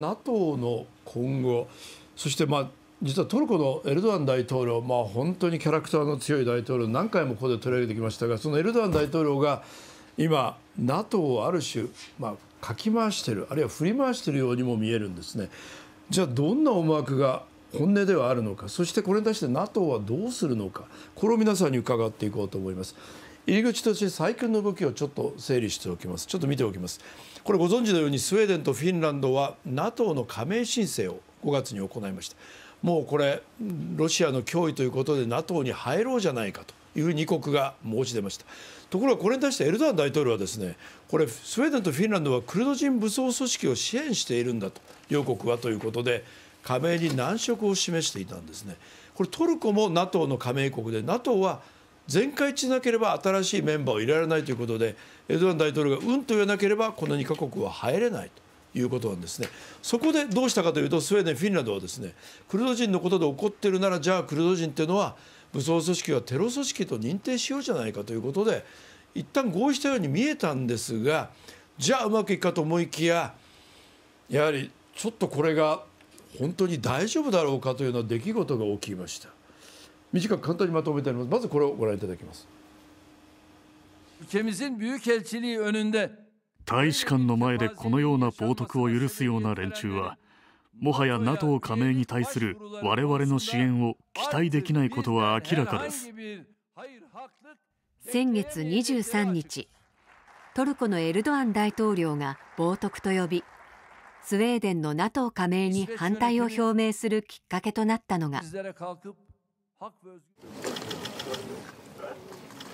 NATO の今後そしてまあ実はトルコのエルドアン大統領、まあ、本当にキャラクターの強い大統領何回もここで取り上げてきましたがそのエルドアン大統領が今 NATO をある種、まあ、かき回しているあるいは振り回しているようにも見えるんですね。じゃあどんな思惑が本音ではあるのかそしてこれに対して NATO はどうするのかこれを皆さんに伺っていこうと思います。入り口として最近の動きをちょっと整理しておきます。ちょっと見ておきます。これご存知のようにスウェーデンとフィンランドは NATO の加盟申請を5月に行いましたもうこれロシアの脅威ということで NATO に入ろうじゃないかというふうに2国が申し出ましたところがこれに対してエルドアン大統領はですねこれスウェーデンとフィンランドはクルド人武装組織を支援しているんだと両国はということで加盟に難色を示していたんですねこれトルコも NATO の加盟国で NATO は全会一致なければ新しいメンバーを入れられないということでエルドアン大統領がうんと言わなければこの2か国は入れないと。いうことなんですねそこでどうしたかというとスウェーデン、フィンランドはですねクルド人のことで起こってるならじゃあクルド人というのは武装組織はテロ組織と認定しようじゃないかということで一旦合意したように見えたんですがじゃあうまくいくかと思いきややはりちょっとこれが本当に大丈夫だろうかというような出来事が起きました。短く簡単にまとめてあります。まずこれをご覧いただきます。大使館の前でこのような冒涜を許すような連中は、もはや NATO 加盟に対する我々の支援を期待できないことは明らかです。先月23日、トルコのエルドアン大統領が冒涜と呼び、スウェーデンの NATO 加盟に反対を表明するきっかけとなったのが、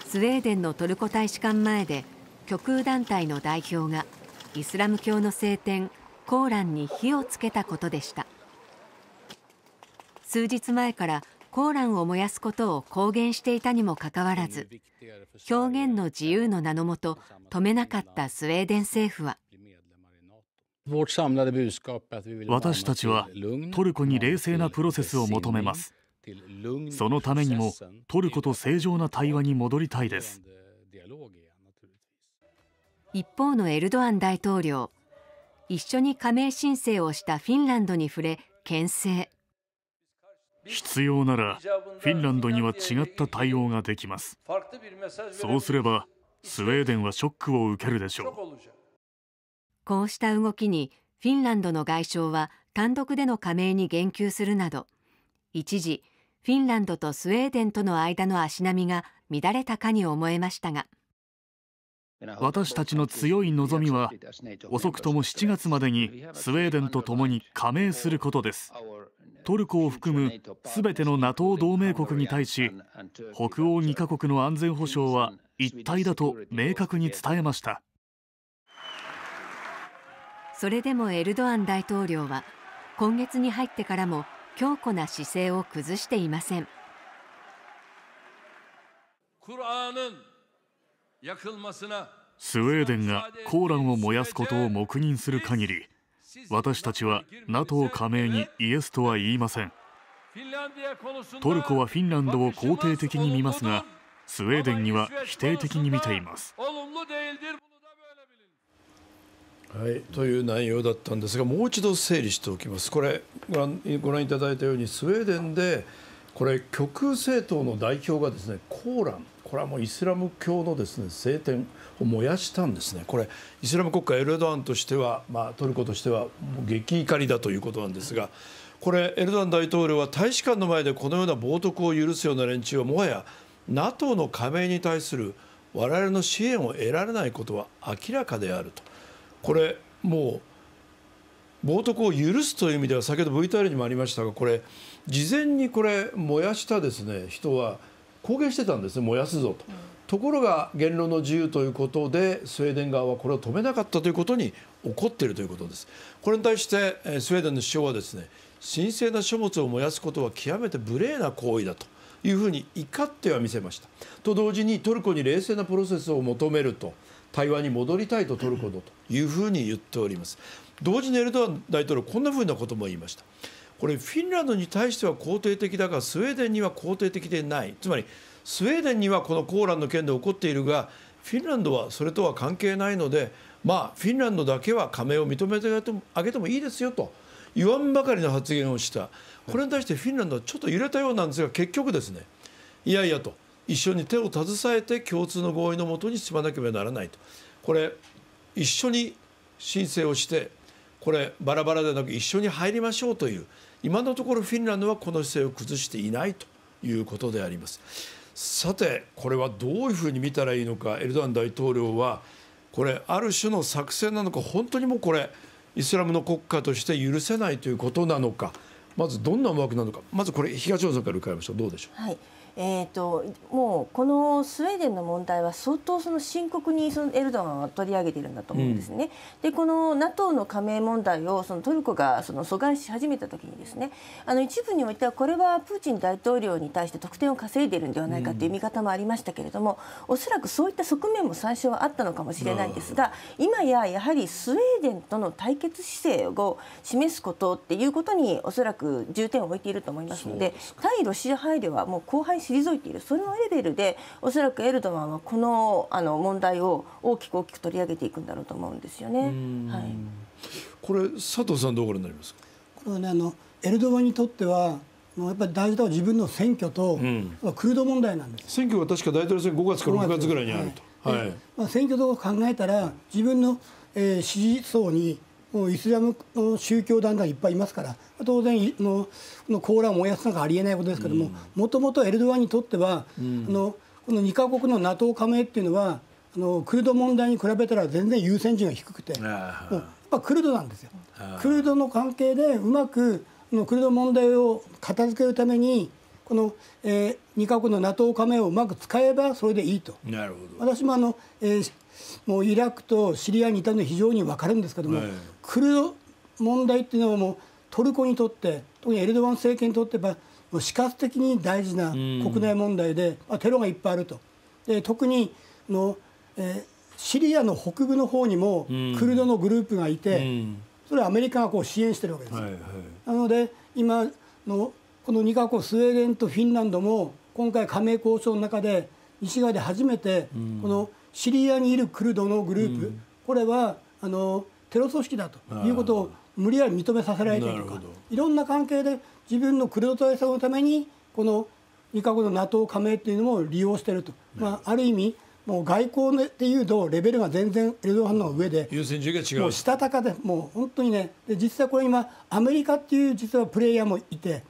スウェーデンのトルコ大使館前で極右団体の代表がイスラム教の聖典コーランに火をつけたことでした数日前からコーランを燃やすことを公言していたにもかかわらず表現の自由の名のもと止めなかったスウェーデン政府は私たちはトルコに冷静なプロセスを求めますそのためにもトルコと正常な対話に戻りたいです一方のエルドアン大統領一緒に加盟申請をしたフィンランドに触れ牽制必要ならフィンランドには違った対応ができますそうすればスウェーデンはショックを受けるでしょうこうした動きにフィンランドの外相は単独での加盟に言及するなど一時フィンランドとスウェーデンとの間の足並みが乱れたかに思えましたが私たちの強い望みは遅くとも7月までにスウェーデンと共に加盟することですトルコを含む全ての NATO 同盟国に対し北欧2カ国の安全保障は一体だと明確に伝えましたそれでもエルドアン大統領は今月に入ってからも強固な姿勢を崩していません。スウェーデンがコーランを燃やすことを黙認する限り私たちは NATO 加盟にイエスとは言いませんトルコはフィンランドを肯定的に見ますがスウェーデンには否定的に見ていますという内容だったんですが、もう一度整理しておきます、これご覧ご覧いただいたように、スウェーデンでこれ極右政党の代表がですねコーラン、これはもうイスラム教のですね聖典を燃やしたんですね、これ、イスラム国家エルドアンとしては、まあ、トルコとしては激怒りだということなんですが、これ、エルドアン大統領は大使館の前でこのような冒涜を許すような連中は、もはや NATO の加盟に対する我々の支援を得られないことは明らかであると。これもう冒涜を許すという意味では先ほど VTR にもありましたがこれ事前にこれ燃やしたですね人は公言してたんですね燃やすぞと。ところが言論の自由ということでスウェーデン側はこれを止めなかったということに怒っているということです。これに対してスウェーデンの首相はですね神聖な書物を燃やすことは極めて無礼な行為だというふうに怒っては見せました。と同時にトルコに冷静なプロセスを求めると対話に戻りたいとトルコだというふうに言っております。同時にエルドアン大統領、こんなふうなことも言いました。これ、フィンランドに対しては肯定的だが、スウェーデンには肯定的でない。つまり、スウェーデンにはこのコーランの件で起こっているが、フィンランドはそれとは関係ないので、まあ、フィンランドだけは加盟を認めてあげてもいいですよと言わんばかりの発言をした、これに対してフィンランドはちょっと揺れたようなんですが、結局ですね、いやいやと、一緒に手を携えて共通の合意のもとに進まなければならないとこれ一緒に申請をしてこれバラバラではなく一緒に入りましょうという今のところフィンランドはこの姿勢を崩していないということであります。さてこれはどういうふうに見たらいいのかエルドアン大統領はこれある種の作戦なのか本当にもうこれイスラムの国家として許せないということなのかまずどんな思惑なのかまずこれ東野さんから伺いましょうどうでしょう。はいえーと、もうこのスウェーデンの問題は相当その深刻にそのエルドアンは取り上げているんだと思うんですね。うん、でこの NATO の加盟問題をそのトルコがその阻害し始めた時にですねあの一部においてはこれはプーチン大統領に対して得点を稼いでいるのではないかという見方もありましたけれども、うん、おそらくそういった側面も最初はあったのかもしれないんですが、今ややはりスウェーデンとの対決姿勢を示すことっていうことにおそらく重点を置いていると思いますので対ロシア配慮はもう後輩退いているそのレベルでおそらくエルドアンはこのあの問題を大きく大きく取り上げていくんだろうと思うんですよね。はい、これ佐藤さんどうご覧になりますかこれはねあのエルドアンにとってはやっぱり大事だは自分の選挙と、うん、クルド問題なんです選挙は確か大統領選5月から6月ぐらいにあると、はい、はい、まあ、選挙と考えたら自分の、えー、支持層にもうイスラム宗教団体いっぱいいますから当然ののコーラを燃やすなんかありえないことですけどももともとエルドアンにとっては、うん、あのこの2か国の NATO 加盟っていうのはあのクルド問題に比べたら全然優先順位が低くてもやっぱクルドなんですよ。クルドの関係でうまくのクルド問題を片付けるためにこの、えー、2か国の NATO 加盟をうまく使えばそれでいいと。なるほど私もあの、えー、もうイラクとシリアにいたのは非常に分かるんですけども、はい、クルド問題っていうのはもうトルコにとって特にエルドアン政権にとってはもう死活的に大事な国内問題で、あ、テロがいっぱいあると。で特にの、えー、シリアの北部の方にもクルドのグループがいて、それはアメリカがこう支援してるわけです。はいはい、なので今のこの2か国スウェーデンとフィンランドも今回、加盟交渉の中で西側で初めてこのシリアにいるクルドのグループ、うん、これはあのテロ組織だということを無理やり認めさせられているとかいろんな関係で自分のクルド対策のためにこの2か国の NATO 加盟というのも利用していると、まあ、ある意味もう外交でいうとレベルが全然エルドアンの上で優先順位が違うもうしたたかでもう本当にねで実際これ今アメリカっていう実はプレイヤーもいて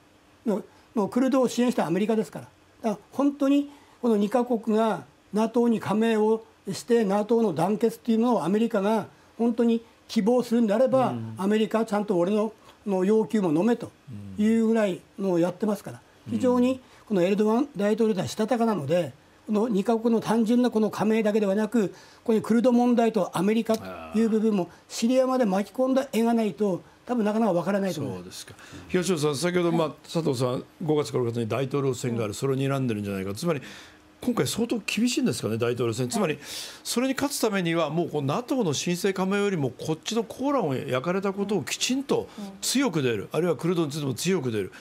もうもうクルドを支援したアメリカですからだから本当にこの2か国が NATO に加盟をして NATO の団結というのをアメリカが本当に希望するんであれば、うん、アメリカはちゃんと俺のの要求も飲めというぐらいのやってますから非常にこのエルドアン大統領はしたたかなので。この2か国の単純なこの加盟だけではなくここクルド問題とアメリカという部分もシリアまで巻き込んだ絵がないと多分なかなか分からないと思うそうですか東野さん、先ほど、まあ、佐藤さん、5月からに大統領選がある、それを睨んでるんじゃないか、つまり今回、相当厳しいんですかね、大統領選、つまりそれに勝つためには、もうこう NATO の申請加盟よりも、こっちのコーランを焼かれたことをきちんと強く出る、あるいはクルドについても強く出る、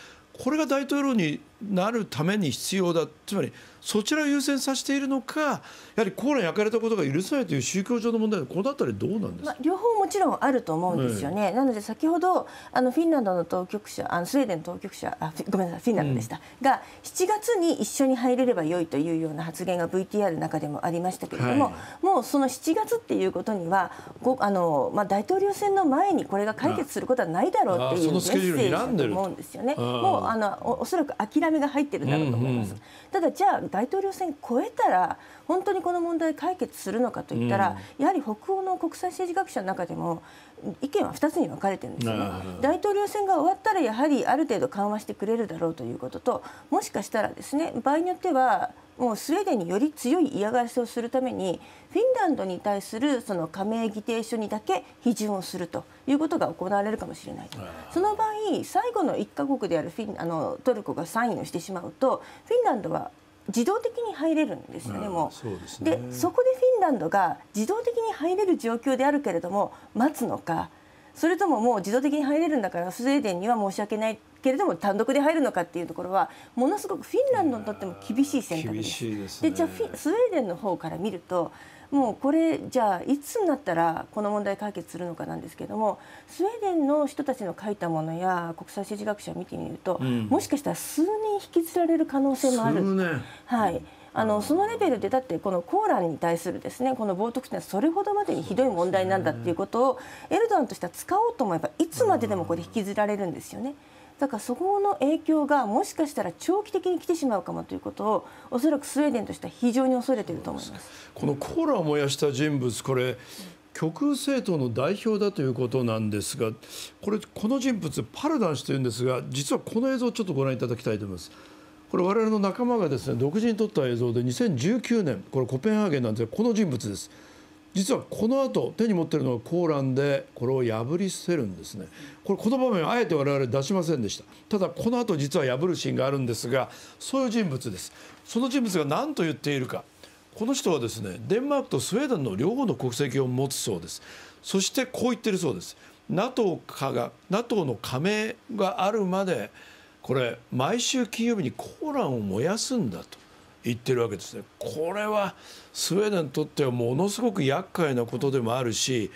これが大統領になるために必要だつまりそちらを優先させているのかやはりコーラン焼かれたことが許さないという宗教上の問題このあたりどうなんです、まあ、両方もちろんあると思うんですよね、えー、なので先ほどあのフィンランドの当局者あのスウェーデン当局者あごめんなさいフィンランドでした、うん、が7月に一緒に入れれば良いというような発言が VTR の中でもありましたけれども、はい、もうその7月っていうことにはごあの、まあ、大統領選の前にこれが解決することはないだろうっていうメッセージだと思うんですよね。もうあのおそらく諦めが入ってるんだろうと思います、うんうん、ただじゃあ大統領選超えたら本当にこの問題解決するのかといったら、うん、やはり北欧の国際政治学者の中でも意見は2つに分かれてるんですよね大統領選が終わったらやはりある程度緩和してくれるだろうということともしかしたらですね場合によってはもうスウェーデンにより強い嫌がらせをするためにフィンランドに対するその加盟議定書にだけ批准をするということが行われるかもしれないその場合最後の1か国であるフィンあのトルコがサインをしてしまうとフィンランドは自動的に入れるんですよね、うもうで、ね、そこでフィンランドが自動的に入れる状況であるけれども待つのかそれとももう自動的に入れるんだからスウェーデンには申し訳ないけれども単独で入るのかっていうところはものすごくフィンランドにとっても厳しい選択です。で、ね、じゃあスウェーデンの方から見るともうこれじゃあいつになったらこの問題解決するのかなんですけどもスウェーデンの人たちの書いたものや国際政治学者を見てみると、うん、もしかしたら数年引きずられる可能性もある、はい、あのそのレベルでだってこのコーランに対するですねこの冒涜というのはそれほどまでにひどい問題なんだっていうことをエルドアンとしては使おうと思えばいつまででもこれ引きずられるんですよね。だからそこの影響がもしかしたら長期的に来てしまうかもということをおそらくスウェーデンとしては非常に恐れていると思います。このコーラを燃やした人物これ極右政党の代表だということなんですがこれこの人物パルダン氏というんですが実はこの映像をちょっとご覧いただきたいと思います。これ我々の仲間がですね独自に撮った映像で2019年これコペンハーゲンなんですがこの人物です実はこの後手に持ってるのがコーランでこれを破り捨てるんですねこれこの場面あえて我々出しませんでしたただこの後実は破るシーンがあるんですがそういう人物ですその人物が何と言っているかこの人はですねデンマークとスウェーデンの両方の国籍を持つそうですそしてこう言ってるそうです NATO, が NATO の加盟があるまでこれ毎週金曜日にコーランを燃やすんだと言ってるわけですね。これはスウェーデンにとってはものすごく厄介なことでもあるし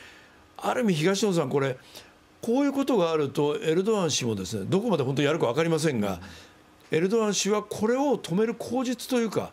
ある意味東野さんこれこういうことがあるとエルドアン氏もですねどこまで本当にやるか分かりませんが、エルドアン氏はこれを止める口実というか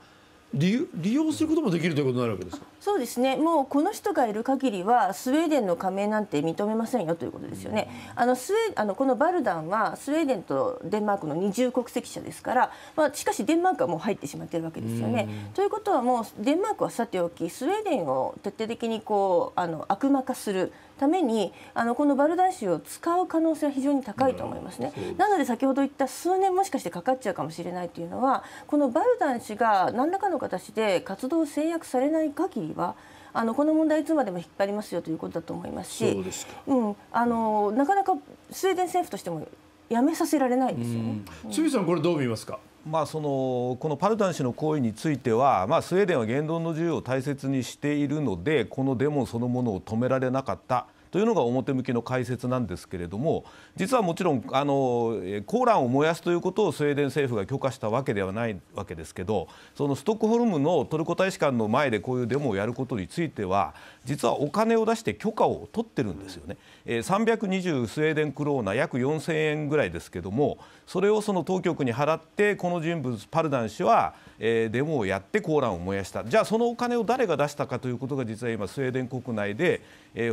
利用することもできるということになるわけですそうですね、もうこの人がいる限りは、スウェーデンの加盟なんて認めませんよということですよね、あのスウェあのこのバルダンは、スウェーデンとデンマークの二重国籍者ですから、まあ、しかしデンマークはもう入ってしまっているわけですよね。ということは、もうデンマークはさておき、スウェーデンを徹底的にこうあの悪魔化する。ためにあのこのバルダイ州を使う可能性は非常に高いと思いますね。なので先ほど言った数年もしかしてかかっちゃうかもしれないというのはこのバルダン氏が何らかの形で活動を制約されない限りはあのこの問題いつまでも引っ張りますよということだと思いますしうん、あのなかなかスウェーデン政府としてもやめさせられないですよね。うん、さんこれどう見ますかまあ、そのこのパルダン氏の行為については、まあ、スウェーデンは言論の自由を大切にしているのでこのデモそのものを止められなかったというのが表向きの解説なんですけれども実はもちろんあのコーランを燃やすということをスウェーデン政府が許可したわけではないわけですけどそのストックホルムのトルコ大使館の前でこういうデモをやることについては実はお金を出して許可を取ってるんですよね。え320スウェーデンクローナ約4000円ぐらいですけどもそれをその当局に払ってこの人物パルダン氏はデモをやってコーランを燃やしたじゃあそのお金を誰が出したかということが実は今スウェーデン国内で、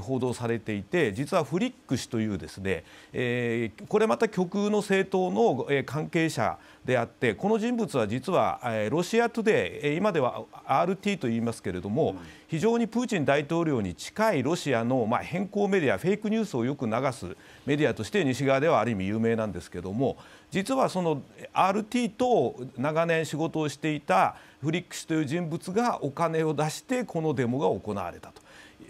報道されていて実はフリック氏というですね、これまた極右の政党の、関係者であってこの人物は実は、ロシアトゥデイ今では RT と言いますけれども、非常にプーチン大統領に近いロシアの、変更メディアフェイクニュースをよく流すメディアとして西側ではある意味有名なんですけども実はその RT と長年仕事をしていたフリック氏という人物がお金を出してこのデモが行われたと。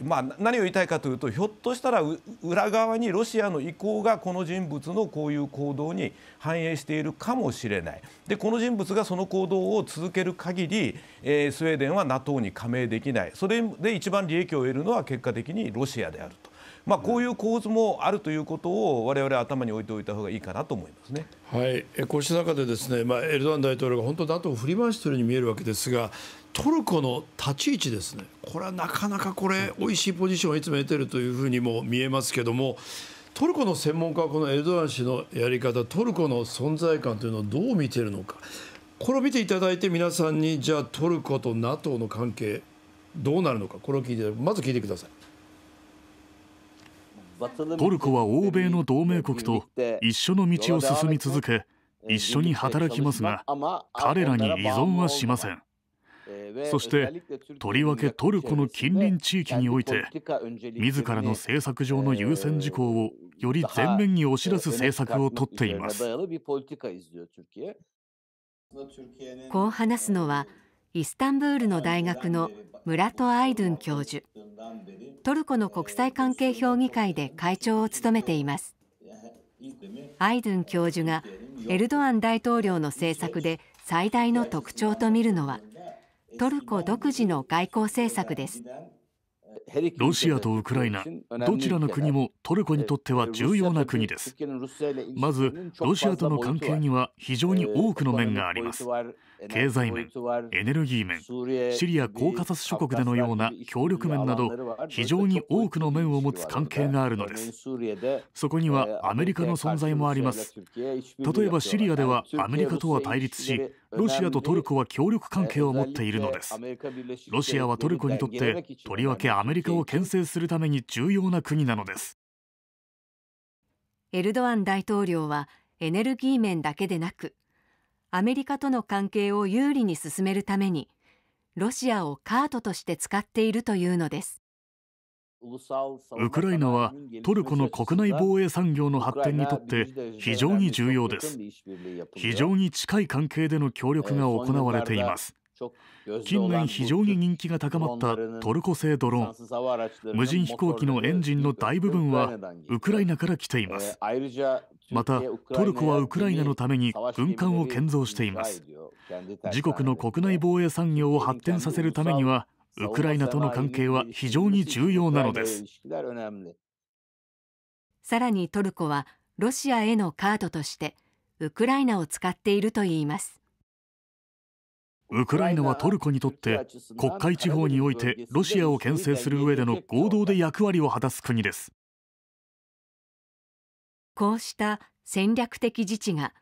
まあ、何を言いたいかというとひょっとしたら裏側にロシアの意向がこの人物のこういう行動に反映しているかもしれないでこの人物がその行動を続ける限り、えー、スウェーデンは NATO に加盟できないそれで一番利益を得るのは結果的にロシアである。まあ、こういう構図もあるということを我々は頭に置いておいた方がいいかなと思いますね。はい、こうした中でですね、まあ、エルドアン大統領が本当 NATO を振り回しているように見えるわけですがトルコの立ち位置ですねこれはなかなかこれ美味しいポジションをいつも得ているというふうにも見えますけどもトルコの専門家はこのエルドアン氏のやり方トルコの存在感というのをどう見ているのかこれを見ていただいて皆さんにじゃあトルコと NATO の関係どうなるのかこれを聞いてまず聞いてください。トルコは欧米の同盟国と一緒の道を進み続け一緒に働きますが彼らに依存はしませんそしてとりわけトルコの近隣地域において自らの政策上の優先事項をより前面に押し出す政策をとっていますこう話すのはイスタンブールの大学のムラト・アイドゥン教授トルコの国際関係評議会で会長を務めていますアイドゥン教授がエルドアン大統領の政策で最大の特徴と見るのはトルコ独自の外交政策ですロシアとウクライナ、どちらの国もトルコにとっては重要な国です。まず、ロシアとの関係には非常に多くの面があります。経済面、エネルギー面、シリア・コーカサス諸国でのような協力面など、非常に多くの面を持つ関係があるのです。そこにはアメリカの存在もあります。例えばシリアではアメリカとは対立し、ロシアとトルコは協力関係を持っているのです。ロシアはトルコにとって、とりわけアメリカを牽制するために重要な国なのです。エルドアン大統領はエネルギー面だけでなくアメリカとの関係を有利に進めるためにロシアをカートとして使っているというのですウクライナはトルコの国内防衛産業の発展にとって非常に重要です非常に近い関係での協力が行われています近年非常に人気が高まったトルコ製ドローン無人飛行機のエンジンの大部分はウクライナから来ていますまたトルコはウクライナのために軍艦を建造しています自国の国内防衛産業を発展させるためにはウクライナとの関係は非常に重要なのですさらにトルコはロシアへのカードとしてウクライナを使っているといいますウクライナはトルコにとって国会地方においてロシアを牽制する上での合同で役割を果たす国ですこうした戦略的自治が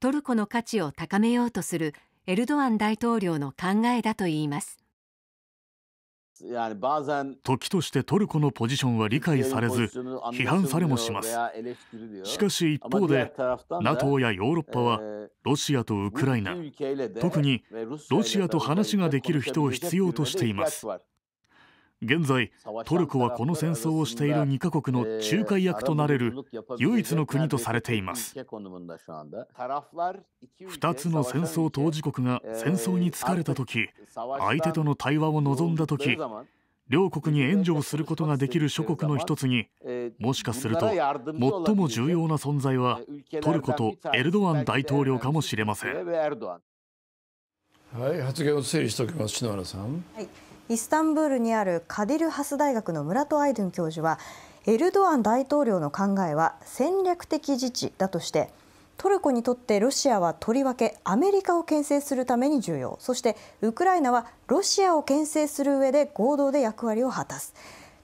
トルコの価値を高めようとするエルドアン大統領の考えだといいます。時としてトルコのポジションは理解されず批判されもしますしかし一方で NATO やヨーロッパはロシアとウクライナ特にロシアと話ができる人を必要としています現在トルコはこの戦争をしている2カ国の仲介役となれる唯一の国とされています2つの戦争当事国が戦争に疲れた時相手との対話を望んだ時両国に援助をすることができる諸国の一つにもしかすると最も重要な存在はトルコとエルドアン大統領かもしれません。はい、発言を整理しておきます篠原さん。はいイスタンブールにあるカディルハス大学の村戸アイドゥン教授はエルドアン大統領の考えは戦略的自治だとしてトルコにとってロシアはとりわけアメリカを牽制するために重要そしてウクライナはロシアを牽制する上で合同で役割を果たす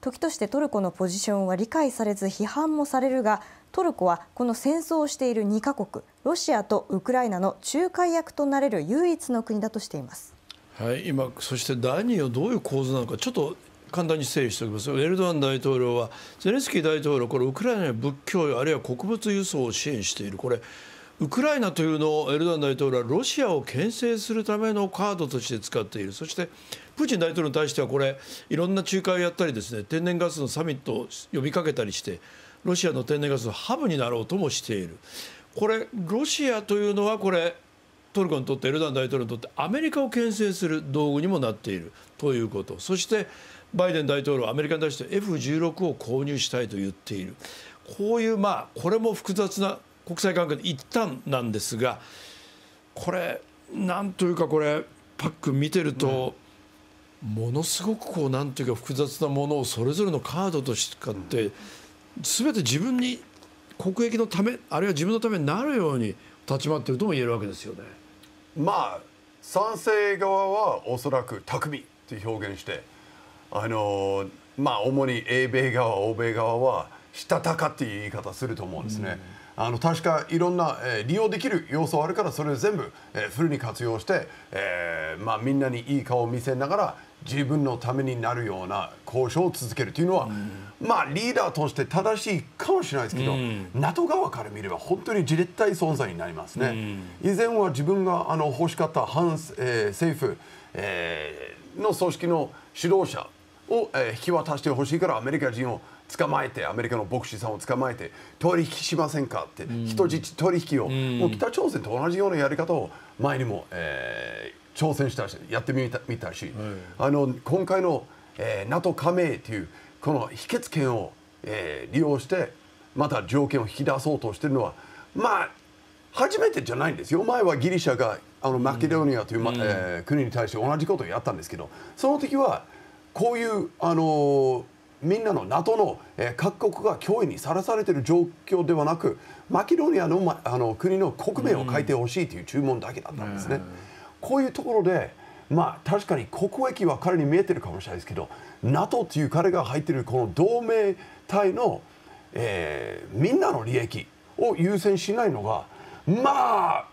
時としてトルコのポジションは理解されず批判もされるがトルコはこの戦争をしている2カ国ロシアとウクライナの仲介役となれる唯一の国だとしています。はい、今、そして第2をどういう構図なのか、ちょっと簡単に整理しておきますエルドアン大統領は、ゼレンスキー大統領、これ、ウクライナに仏教あるいは穀物輸送を支援している、これ、ウクライナというのをエルドアン大統領はロシアを牽制するためのカードとして使っている、そしてプーチン大統領に対してはこれ、いろんな仲介をやったり、ですね天然ガスのサミットを呼びかけたりして、ロシアの天然ガスのハブになろうともしている。これロシアというのはこれトルコにとってエルドアン大統領にとってアメリカを牽制する道具にもなっているということそしてバイデン大統領はアメリカに対して F16 を購入したいと言っているこういうまあこれも複雑な国際関係の一端なんですがこれなんというかこれパック見てると、ものすごくこうなんていうか複雑なものをそれぞれのカードとして買って、全て自分に国益のためあるいは自分のためになるように立ち回っているとも言えるわけですよね。まあ賛成側はおそらく匠って表現してあのまあ主に英米側欧米側はしたたかっていう言い方すると思うんですね。あの確かいろんな、えー、利用できる要素あるからそれを全部、えー、フルに活用して、えーまあ、みんなにいい顔を見せながら自分のためになるような交渉を続けるというのは、うん、まあ、リーダーとして正しいかもしれないですけど、うん、NATO 側から見れば本当に自立体存在になりますね、うん、以前は自分があの欲しかった反、えー、政府、えー、の組織の指導者を、え引き渡してほしいからアメリカ人を捕まえてアメリカの牧師さんを捕まえて取引しませんかって、人質取引を、もう北朝鮮と同じようなやり方を前にも、えー、挑戦したしやってみたみたし、はい、あの今回の、えー、NATO 加盟というこの否決権を、えー、利用してまた条件を引き出そうとしているのはまあ初めてじゃないんですよ前はギリシャがあのマケドニアという、ま、うん、えー、国に対して同じことをやったんですけどその時はこういうあのみんなの NATO の、えー、各国が脅威にさらされている状況ではなくマケドニアの,、ま、あの国の国名を変えてほしいという注文だけだったんですね。うんうんこういうところで、まあ、確かに国益は彼に見えてるかもしれないですけど NATO という彼が入っているこの同盟体の、えー、みんなの利益を優先しないのがまあ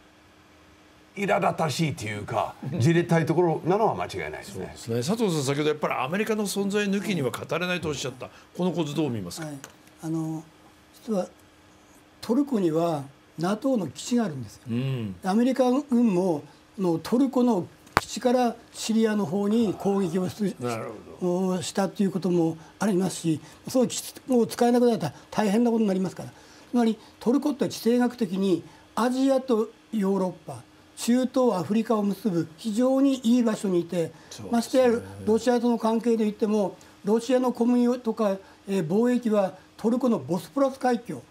苛立たしいというか、じれたいところなのは間違いないですねね、佐藤さん、先ほどやっぱりアメリカの存在抜きには語れないとおっしゃった、この構図どう見ますか、はい、あの実はトルコには NATO の基地があるんですうん、アメリカ軍ものトルコの基地からシリアの方に攻撃をしたということもありますしその基地を使えなくなったら大変なことになりますからつまりトルコって地政学的にアジアとヨーロッパ中東アフリカを結ぶ非常にいい場所にいて、ましてやロシアとの関係でいってもロシアの小麦とか、え貿易はトルコのボスプラス海峡、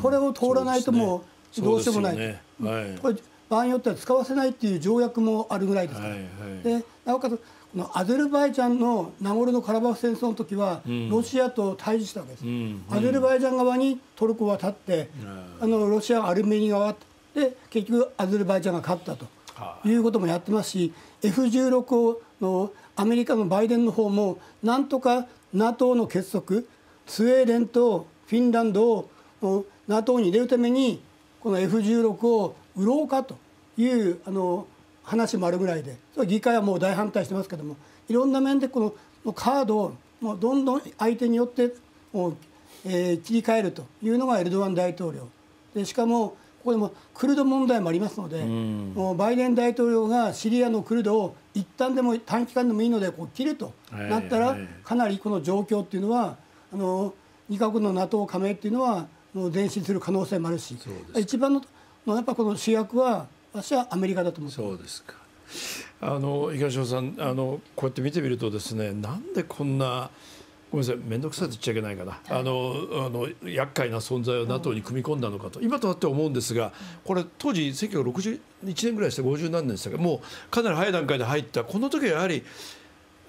これを通らないともうどうしてもない、ねはい、場合によっては使わせないっていう条約もあるぐらいですから、はいはい、でなおかつこのアゼルバイジャンのナゴルノカラバフ戦争の時は、ロシアと対峙したわけです、うん、アゼルバイジャン側にトルコは立って、うん、あのロシアアルメニア側で結局アゼルバイジャンが勝ったということもやってますし F16 をのアメリカのバイデンの方もなんとか NATO の結束スウェーデンとフィンランドを NATO に入れるためにこの F16 を売ろうかというあの話もあるぐらいでそれ議会はもう大反対してますけどもいろんな面でこのカードをもうどんどん相手によってもう、えー、切り替えるというのがエルドアン大統領でしかもここでもクルド問題もありますので、もうバイデン大統領がシリアのクルドを一旦でも短期間でもいいのでこう切るとなったら、かなりこの状況っていうのはあの2か国の NATO 加盟っていうのはもう前進する可能性もあるし一番のまあ、やっぱこの主役は私はアメリカだと思そうですかあの東野さんあのこうやって見てみるとですねなんでこんなごめんなさい面倒くさいと言っちゃいけないかな、あのあの厄介な存在を NATO に組み込んだのかと今となって思うんですがこれ当時1961年ぐらいして50何年でしたかもうかなり早い段階で入ったこの時はやはり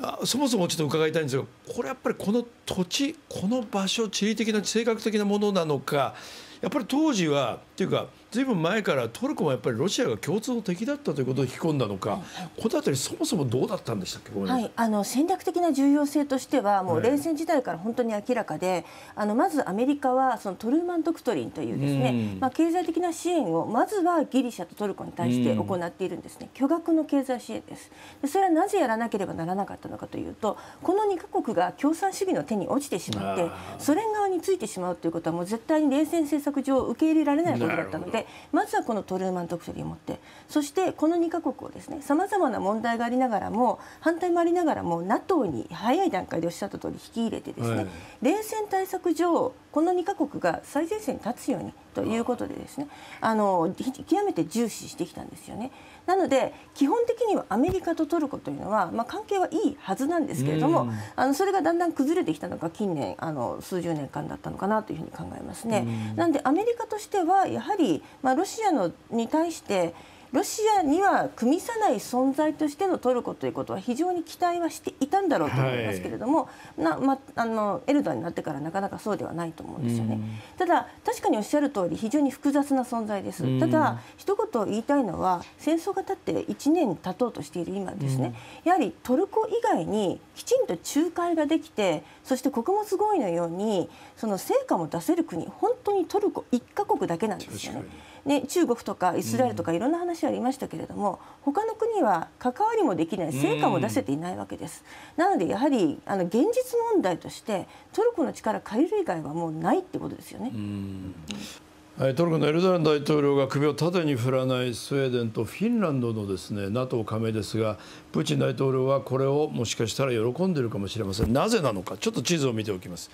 あそもそもちょっと伺いたいんですがこれやっぱりこの土地この場所地理的な性格的なものなのかやっぱり当時はっていうかずいぶん前からトルコもやっぱりロシアが共通の敵だったということを引き込んだのか、はい、この辺り、そもそもどうだったんでしたっけ、はい、あの戦略的な重要性としては、もう冷戦時代から本当に明らかで、あのまずアメリカはそのトルーマン・ドクトリンというですね、まあ、経済的な支援をまずはギリシャとトルコに対して行っているんですね、巨額の経済支援です。それはなぜやらなければならなかったのかというと、この2か国が共産主義の手に落ちてしまって、ソ連側についてしまうということは、もう絶対に冷戦政策上、受け入れられないことだったので。でまずはこのトルーマン特措を持ってそしてこの2か国をですねさまざまな問題がありながらも反対もありながらも NATO に早い段階でおっしゃった通り引き入れてですね、はい、冷戦対策上この2か国が最前線に立つようにということでですねあの極めて重視してきたんですよね。なので基本的にはアメリカとトルコというのは、まあ、関係はいいはずなんですけれども、あのそれがだんだん崩れてきたのが近年あの数十年間だったのかなというふうに考えますね。なんでアメリカとしてはやはり、まあ、ロシアのに対してロシアには組みさない存在としてのトルコということは非常に期待はしていたんだろうと思いますけれども、はい、なま、あのエルドアになってからなかなかそうではないと思うんですよね。ただ確かにおっしゃる通り非常に複雑な存在です。ただ一言言いたいのは戦争が経って1年経とうとしている今ですね、やはりトルコ以外にきちんと仲介ができてそして穀物合意のようにその成果も出せる国本当にトルコ1カ国だけなんですよね。ね、中国とかイスラエルとかいろんな話ありましたけれども、うん、他の国は関わりもできない成果も出せていないわけです、うん、なのでやはりあの現実問題としてトルコの力借りる以外はもうないってことですよね。うんトルコのエルドアン大統領が首を縦に振らないスウェーデンとフィンランドのです、ね、NATO 加盟ですがプーチン大統領はこれをもしかしたら喜んでいるかもしれませんなぜなのかちょっと地図を見ておきます。